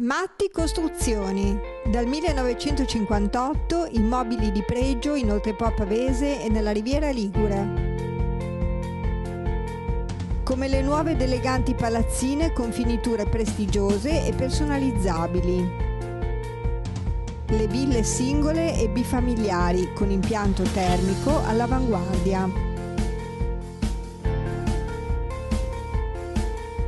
Matti Costruzioni. Dal 1958 immobili di pregio in Oltrepo Pavese e nella Riviera Ligure. Come le nuove ed eleganti palazzine con finiture prestigiose e personalizzabili. Le ville singole e bifamiliari con impianto termico all'avanguardia.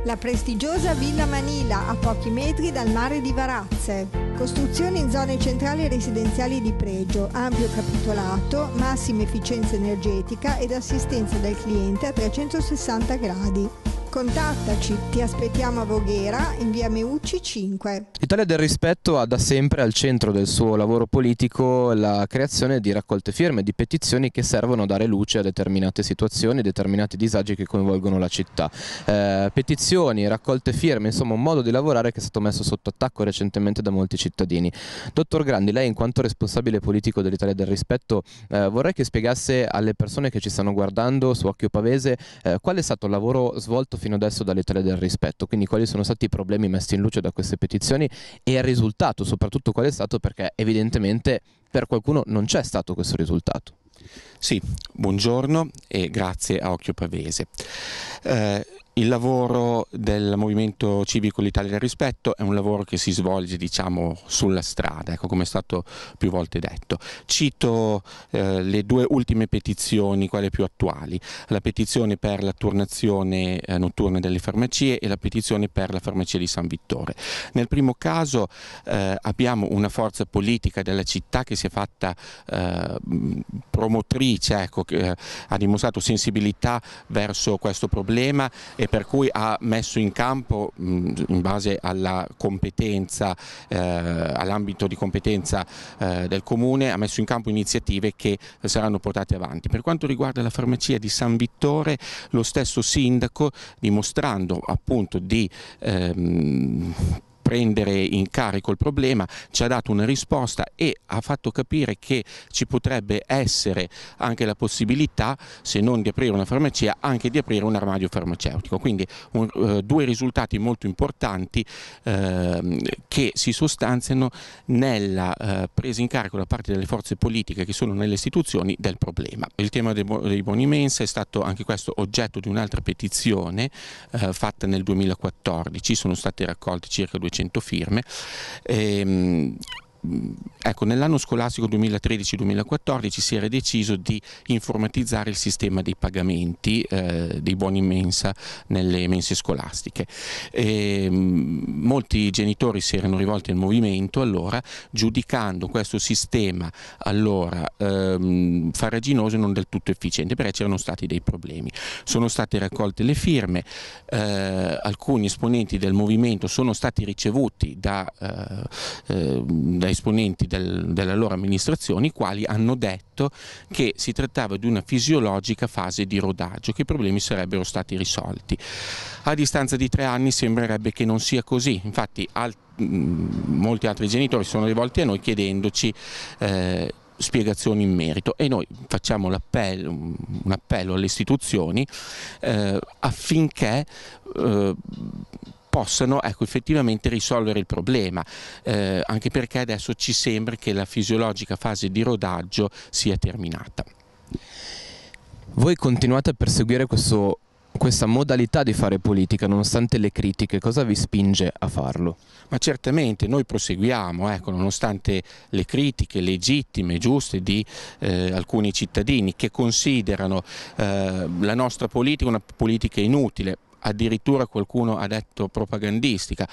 la prestigiosa Villa Manila a pochi metri dal mare di Varazze. Costruzione in zone centrali residenziali di pregio, ampio capitolato, massima efficienza energetica ed assistenza del cliente a 360 gradi. Contattaci, ti aspettiamo a Voghera in via Meucci 5. L'Italia del Rispetto ha da sempre al centro del suo lavoro politico la creazione di raccolte firme, di petizioni che servono a dare luce a determinate situazioni, determinati disagi che coinvolgono la città. Eh, petizioni, raccolte firme, insomma un modo di lavorare che è stato messo sotto attacco recentemente da molti cittadini. Dottor Grandi, lei in quanto responsabile politico dell'Italia del Rispetto eh, vorrei che spiegasse alle persone che ci stanno guardando su Occhio Pavese eh, qual è stato il lavoro svolto fino adesso dalle tele del rispetto, quindi quali sono stati i problemi messi in luce da queste petizioni e il risultato, soprattutto qual è stato perché evidentemente per qualcuno non c'è stato questo risultato. Sì, buongiorno e grazie a Occhio Pavese. Eh, il lavoro del Movimento Civico L'Italia del Rispetto è un lavoro che si svolge diciamo, sulla strada, ecco, come è stato più volte detto. Cito eh, le due ultime petizioni, quelle più attuali, la petizione per la turnazione eh, notturna delle farmacie e la petizione per la farmacia di San Vittore. Nel primo caso eh, abbiamo una forza politica della città che si è fatta eh, promotrice, ecco, che eh, ha dimostrato sensibilità verso questo problema e per cui ha messo in campo in base alla competenza, eh, all'ambito di competenza eh, del Comune, ha messo in campo iniziative che saranno portate avanti. Per quanto riguarda la farmacia di San Vittore, lo stesso sindaco dimostrando appunto di ehm, prendere in carico il problema, ci ha dato una risposta e ha fatto capire che ci potrebbe essere anche la possibilità, se non di aprire una farmacia, anche di aprire un armadio farmaceutico. Quindi un, eh, due risultati molto importanti uh, che si sostanziano nella uh, presa in carico da parte delle forze politiche che sono nelle istituzioni del problema. Il tema dei, dei buoni mensa è stato anche questo oggetto di un'altra petizione eh, fatta nel 2014, sono state raccolte circa 200 100 firme. Ehm, Mm, ecco, nell'anno scolastico 2013-2014 si era deciso di informatizzare il sistema dei pagamenti eh, dei buoni mensa nelle mense scolastiche. E, ehm, molti genitori si erano rivolti al movimento allora giudicando questo sistema allora ehm, farraginoso e non del tutto efficiente perché c'erano stati dei problemi. Sono state raccolte le firme, eh, alcuni esponenti del movimento sono stati ricevuti da, eh, eh dai esponenti del, della loro amministrazione, i quali hanno detto che si trattava di una fisiologica fase di rodaggio, che i problemi sarebbero stati risolti. A distanza di tre anni sembrerebbe che non sia così, infatti al, mm, molti altri genitori sono rivolti a noi chiedendoci eh, spiegazioni in merito e noi facciamo appello, mm, un appello alle istituzioni eh, affinché eh, possano ecco, effettivamente risolvere il problema, eh, anche perché adesso ci sembra che la fisiologica fase di rodaggio sia terminata. Voi continuate a perseguire questo, questa modalità di fare politica, nonostante le critiche, cosa vi spinge a farlo? Ma certamente noi proseguiamo, ecco, nonostante le critiche legittime, e giuste di eh, alcuni cittadini che considerano eh, la nostra politica una politica inutile, addirittura qualcuno ha detto propagandistica,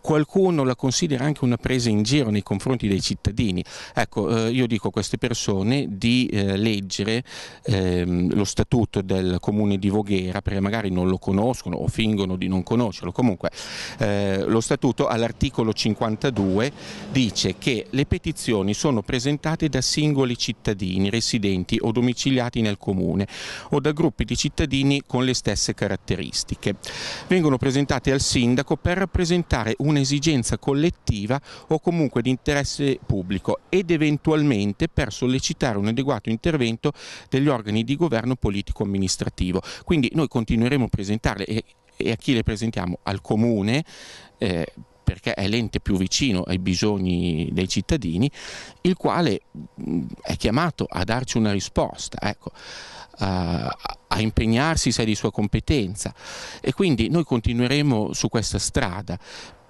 qualcuno la considera anche una presa in giro nei confronti dei cittadini. Ecco, eh, io dico a queste persone di eh, leggere ehm, lo statuto del comune di Voghera, perché magari non lo conoscono o fingono di non conoscerlo, comunque eh, lo statuto all'articolo 52 dice che le petizioni sono presentate da singoli cittadini residenti o domiciliati nel comune o da gruppi di cittadini con le stesse caratteristiche. Corte. Vengono presentate al Sindaco per rappresentare un'esigenza collettiva o comunque di interesse pubblico ed eventualmente per sollecitare un adeguato intervento degli organi di governo politico-amministrativo. Quindi noi continueremo a presentarle e, e a chi le presentiamo? Al Comune, eh, perché è l'ente più vicino ai bisogni dei cittadini, il quale mm, è chiamato a darci una risposta, ecco, a impegnarsi se è di sua competenza. E quindi noi continueremo su questa strada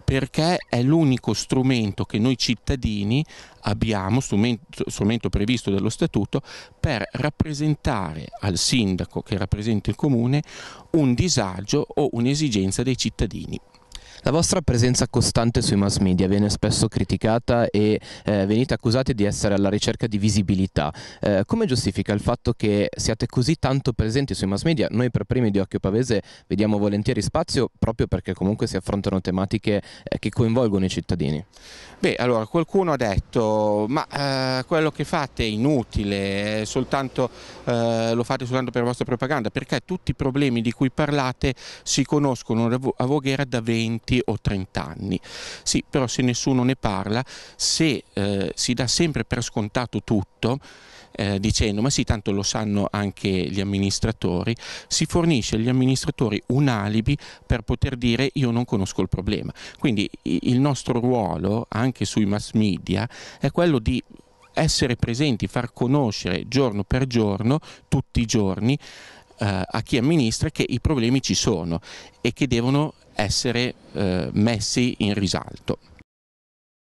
perché è l'unico strumento che noi cittadini abbiamo, strumento, strumento, previsto dallo statuto, per rappresentare al sindaco che rappresenta il comune un disagio o un'esigenza dei cittadini. La vostra presenza costante sui mass media viene spesso criticata e eh, venite accusati di essere alla ricerca di visibilità. Eh, come giustifica il fatto che siate così tanto presenti sui mass media? Noi per primi di Occhio Pavese vediamo volentieri spazio proprio perché comunque si affrontano tematiche eh, che coinvolgono i cittadini. Beh, allora qualcuno ha detto ma eh, quello che fate è inutile, è soltanto, eh, lo fate soltanto per la vostra propaganda, perché tutti i problemi di cui parlate si conoscono a Voghera da 20 20 o 30 anni. Sì, però se nessuno ne parla, se eh, si dà sempre per scontato tutto, eh, dicendo ma sì tanto lo sanno anche gli amministratori, si fornisce agli amministratori un alibi per poter dire io non conosco il problema. Quindi il nostro ruolo anche sui mass media è quello di essere presenti, far conoscere giorno per giorno, tutti i giorni, eh, a chi amministra che i problemi ci sono e che devono essere eh, messi in risalto.